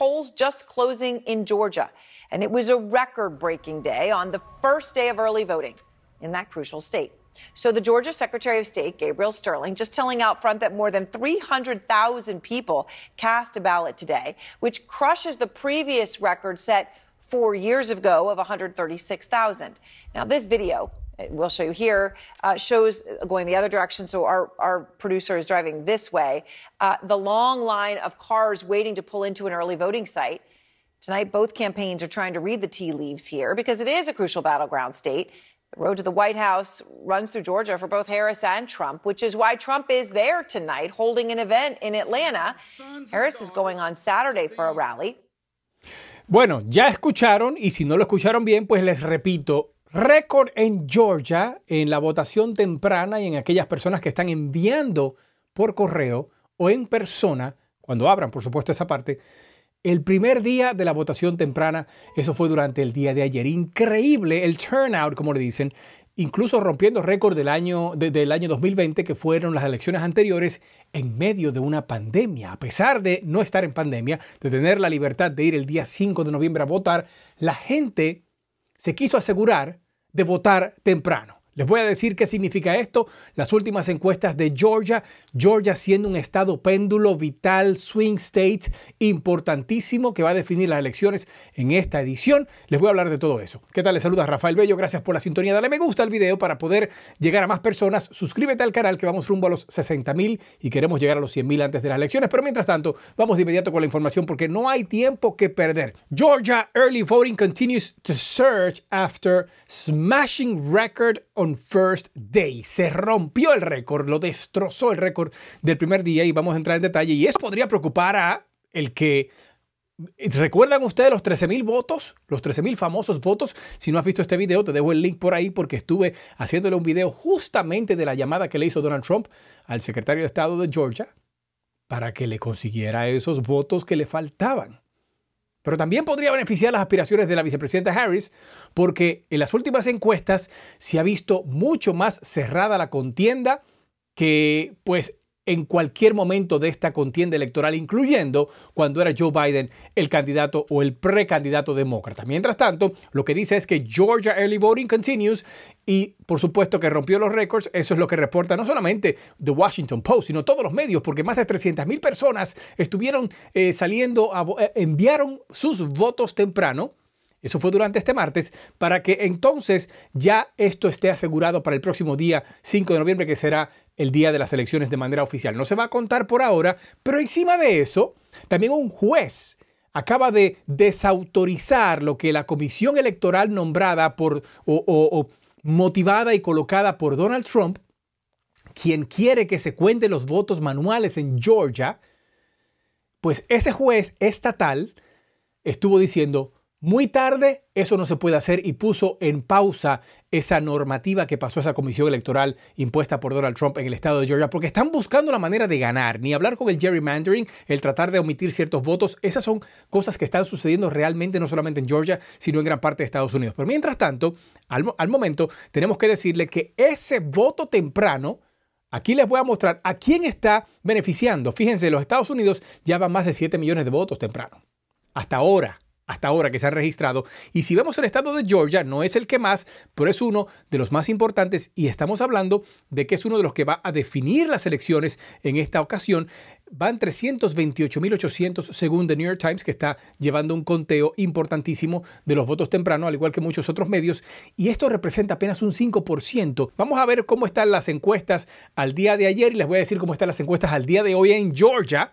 polls just closing in Georgia. And it was a record breaking day on the first day of early voting in that crucial state. So the Georgia Secretary of State, Gabriel Sterling, just telling out front that more than 300,000 people cast a ballot today, which crushes the previous record set four years ago of 136,000. Now, this video we'll show you here uh, shows going the other direction. So our, our producer is driving this way. Uh, the long line of cars waiting to pull into an early voting site. Tonight, both campaigns are trying to read the tea leaves here because it is a crucial battleground state. The road to the White House runs through Georgia for both Harris and Trump, which is why Trump is there tonight holding an event in Atlanta. Harris is going on Saturday for a rally. Bueno, ya escucharon y si no lo escucharon bien, pues les repito, récord en Georgia en la votación temprana y en aquellas personas que están enviando por correo o en persona, cuando abran por supuesto esa parte, el primer día de la votación temprana, eso fue durante el día de ayer. Increíble el turnout, como le dicen, incluso rompiendo récord del año, 2020, que fueron las elecciones anteriores, en medio de una pandemia. A pesar de no estar en pandemia, de tener la libertad de ir el día 5 de noviembre a votar, la gente se quiso asegurar de votar temprano. Les voy a decir qué significa esto. Las últimas encuestas de Georgia, Georgia siendo un estado péndulo vital, swing state, importantísimo que va a definir las elecciones en esta edición. Les voy a hablar de todo eso. ¿Qué tal? Les saluda Rafael Bello. Gracias por la sintonía. Dale me gusta al video para poder llegar a más personas. Suscríbete al canal que vamos rumbo a los 60 mil y queremos llegar a los 100 mil antes de las elecciones. Pero mientras tanto, vamos de inmediato con la información porque no hay tiempo que perder. Georgia early voting continues to surge after smashing record on First Day. Se rompió el récord, lo destrozó el récord del primer día y vamos a entrar en detalle. Y eso podría preocupar a el que ¿Recuerdan ustedes los mil votos? Los mil famosos votos. Si no has visto este video, te dejo el link por ahí porque estuve haciéndole un video justamente de la llamada que le hizo Donald Trump al secretario de Estado de Georgia para que le consiguiera esos votos que le faltaban. Pero también podría beneficiar las aspiraciones de la vicepresidenta Harris, porque en las últimas encuestas se ha visto mucho más cerrada la contienda que pues en cualquier momento de esta contienda electoral, incluyendo cuando era Joe Biden el candidato o el precandidato demócrata. Mientras tanto, lo que dice es que Georgia Early Voting continues y por supuesto que rompió los récords. Eso es lo que reporta no solamente The Washington Post, sino todos los medios, porque más de 300 mil personas estuvieron eh, saliendo, a, eh, enviaron sus votos temprano eso fue durante este martes, para que entonces ya esto esté asegurado para el próximo día 5 de noviembre, que será el día de las elecciones de manera oficial. No se va a contar por ahora, pero encima de eso, también un juez acaba de desautorizar lo que la comisión electoral nombrada por o, o motivada y colocada por Donald Trump, quien quiere que se cuenten los votos manuales en Georgia, pues ese juez estatal estuvo diciendo, muy tarde, eso no se puede hacer y puso en pausa esa normativa que pasó esa comisión electoral impuesta por Donald Trump en el estado de Georgia, porque están buscando la manera de ganar, ni hablar con el gerrymandering, el tratar de omitir ciertos votos, esas son cosas que están sucediendo realmente no solamente en Georgia, sino en gran parte de Estados Unidos. Pero mientras tanto, al, momento, tenemos que decirle que ese voto temprano, Aquí les voy a mostrar a quién está beneficiando. Fíjense, los Estados Unidos ya van más de 7 millones de votos temprano. Hasta ahora, hasta ahora que se ha registrado. Y si vemos el estado de Georgia, no es el que más, pero es uno de los más importantes y estamos hablando de que es uno de los que va a definir las elecciones en esta ocasión. Van 328.800 según The New York Times, que está llevando un conteo importantísimo de los votos temprano, al igual que muchos otros medios, y esto representa apenas un 5%. Vamos a ver cómo están las encuestas al día de ayer y les voy a decir cómo están las encuestas al día de hoy en Georgia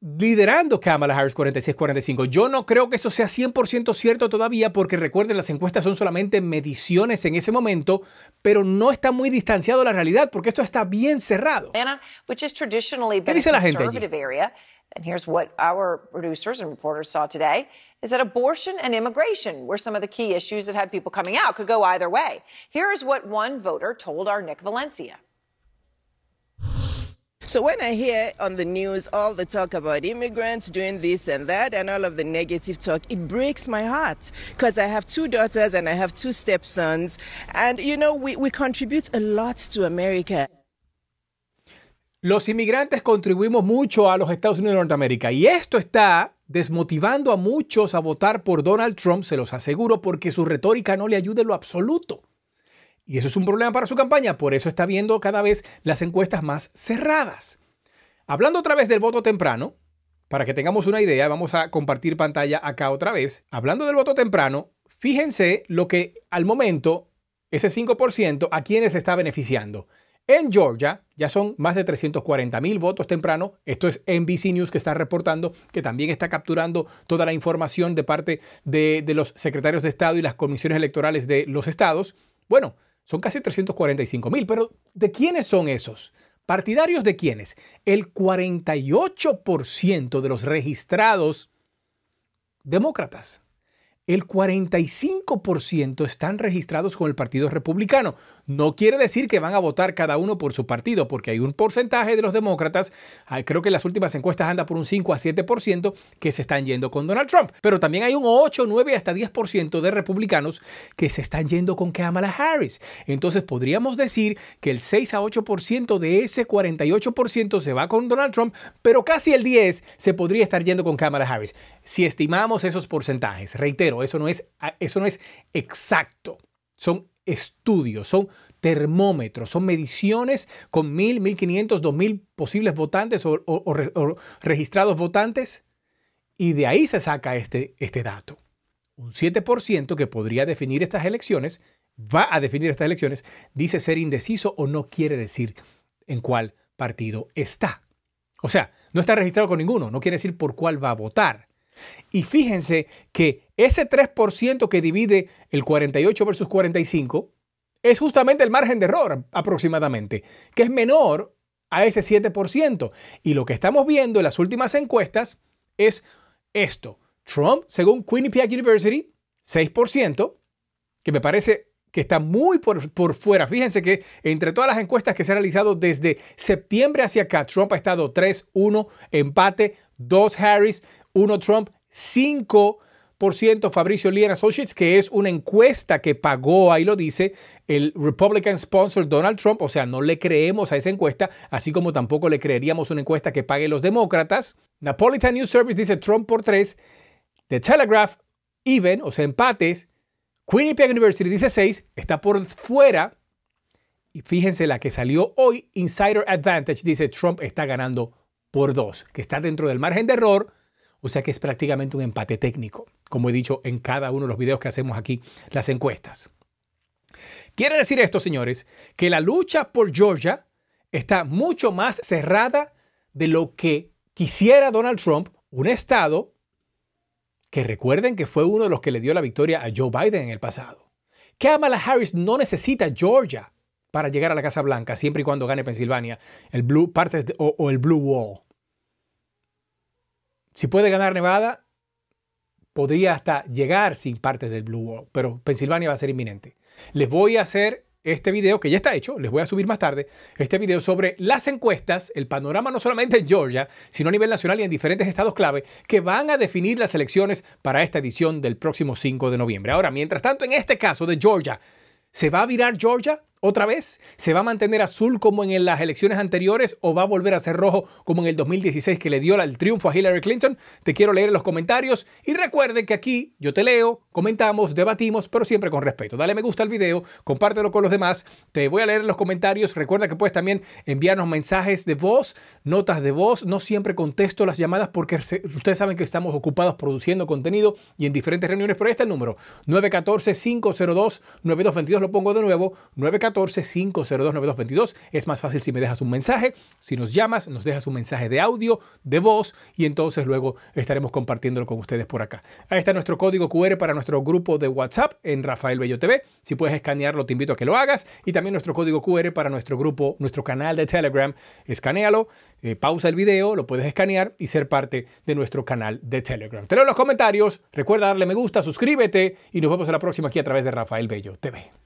liderando Kamala Harris 46-45. Yo no creo que eso sea 100% cierto todavía porque recuerden, las encuestas son solamente mediciones en ese momento, pero no está muy distanciado de la realidad porque esto está bien cerrado. Anna, which is traditionally been ¿Qué And here's what our producers and reporters saw today is that abortion and immigration were some of the key issues that had people coming out. Could go either way. Here is what one voter told our Nick Valencia. So when I hear on the news all the talk about immigrants doing this and that and all of the negative talk, it breaks my heart because I have two daughters and I have two stepsons. And, you know, we, we contribute a lot to America. Los inmigrantes contribuimos mucho a los Estados Unidos de Norteamérica y esto está desmotivando a muchos a votar por Donald Trump, se los aseguro, porque su retórica no le ayuda en lo absoluto. Y eso es un problema para su campaña, por eso está viendo cada vez las encuestas más cerradas. Hablando otra vez del voto temprano, para que tengamos una idea, vamos a compartir pantalla acá otra vez. Hablando del voto temprano, fíjense lo que al momento ese 5% a quienes está beneficiando. En Georgia ya son más de 340 mil votos temprano. Esto es NBC News que está reportando, que también está capturando toda la información de parte de, de los secretarios de Estado y las comisiones electorales de los estados. Bueno, son casi 345 mil, pero ¿de quiénes son esos? ¿Partidarios de quiénes? El 48% de los registrados demócratas el 45% están registrados con el Partido Republicano. No quiere decir que van a votar cada uno por su partido, porque hay un porcentaje de los demócratas, ah, creo que las últimas encuestas anda por un 5 a 7%, que se están yendo con Donald Trump. Pero también hay un 8, 9 hasta 10% de republicanos que se están yendo con Kamala Harris. Entonces podríamos decir que el 6 a 8% de ese 48% se va con Donald Trump, pero casi el 10 se podría estar yendo con Kamala Harris, si estimamos esos porcentajes. Reitero, eso no es, ah, eso no es exacto. Son estudios, son termómetros, son mediciones con mil, mil quinientos, dos mil posibles votantes o, registrados votantes, y de ahí se saca este, este dato. Un 7% que podría definir estas elecciones, va a definir estas elecciones, dice ser indeciso o no quiere decir en cuál partido está. O sea, no está registrado con ninguno, no quiere decir por cuál va a votar. Y fíjense que ese 3% que divide el 48 versus 45 es justamente el margen de error aproximadamente, que es menor a ese 7%. Y lo que estamos viendo en las últimas encuestas es esto. Trump, según Quinnipiac University, 6%, que me parece que está muy por, fuera. Fíjense que entre todas las encuestas que se han realizado desde septiembre hacia acá, Trump ha estado 3-1, empate, 2 Harris, 1 Trump, 5 Fabricio Lee Associates, que es una encuesta que pagó, ahí lo dice, el Republican sponsor Donald Trump, o sea, no le creemos a esa encuesta, así como tampoco le creeríamos una encuesta que pague los demócratas. Napolitan News Service dice Trump por 3, The Telegraph, even, o sea, empates, Quinnipiac University 16 está por fuera. Y fíjense la que salió hoy, Insider Advantage, dice Trump está ganando por dos, que está dentro del margen de error, o sea que es prácticamente un empate técnico, como he dicho en cada uno de los videos que hacemos aquí, las encuestas. Quiere decir esto, señores, que la lucha por Georgia está mucho más cerrada de lo que quisiera Donald Trump, un estado que recuerden que fue uno de los que le dio la victoria a Joe Biden en el pasado. Kamala Harris no necesita Georgia para llegar a la Casa Blanca, siempre y cuando gane Pensilvania, el Blue o, o el Blue Wall. Si puede ganar Nevada, podría hasta llegar sin partes del Blue Wall, pero Pensilvania va a ser inminente. Les voy a hacer este video que ya está hecho, les voy a subir más tarde, este video sobre las encuestas, el panorama no solamente en Georgia, sino a nivel nacional y en diferentes estados clave que van a definir las elecciones para esta edición del próximo 5 de noviembre. Ahora, mientras tanto, en este caso de Georgia, ¿se va a virar Georgia? otra vez? ¿Se va a mantener azul como en las elecciones anteriores o va a volver a ser rojo como en el 2016 que le dio el triunfo a Hillary Clinton? Te quiero leer en los comentarios y recuerde que aquí yo te leo, comentamos, debatimos, pero siempre con respeto. Dale me gusta al video, compártelo con los demás. Te voy a leer en los comentarios. Recuerda que puedes también enviarnos mensajes de voz, notas de voz. No siempre contesto las llamadas porque ustedes saben que estamos ocupados produciendo contenido y en diferentes reuniones, pero este el número 914 502 9222 lo pongo de nuevo 914 14 502 9222 Es más fácil si me dejas un mensaje, si nos llamas, nos dejas un mensaje de audio, de voz, y entonces luego estaremos compartiéndolo con ustedes por acá. Ahí está nuestro código QR para nuestro grupo de WhatsApp en Rafael Bello TV. Si puedes escanearlo, te invito a que lo hagas. Y también nuestro código QR para nuestro grupo, nuestro canal de Telegram. Escanealo, pausa el video, lo puedes escanear y ser parte de nuestro canal de Telegram. Te leo los comentarios, recuerda darle me gusta, suscríbete y nos vemos en la próxima aquí a través de Rafael Bello TV.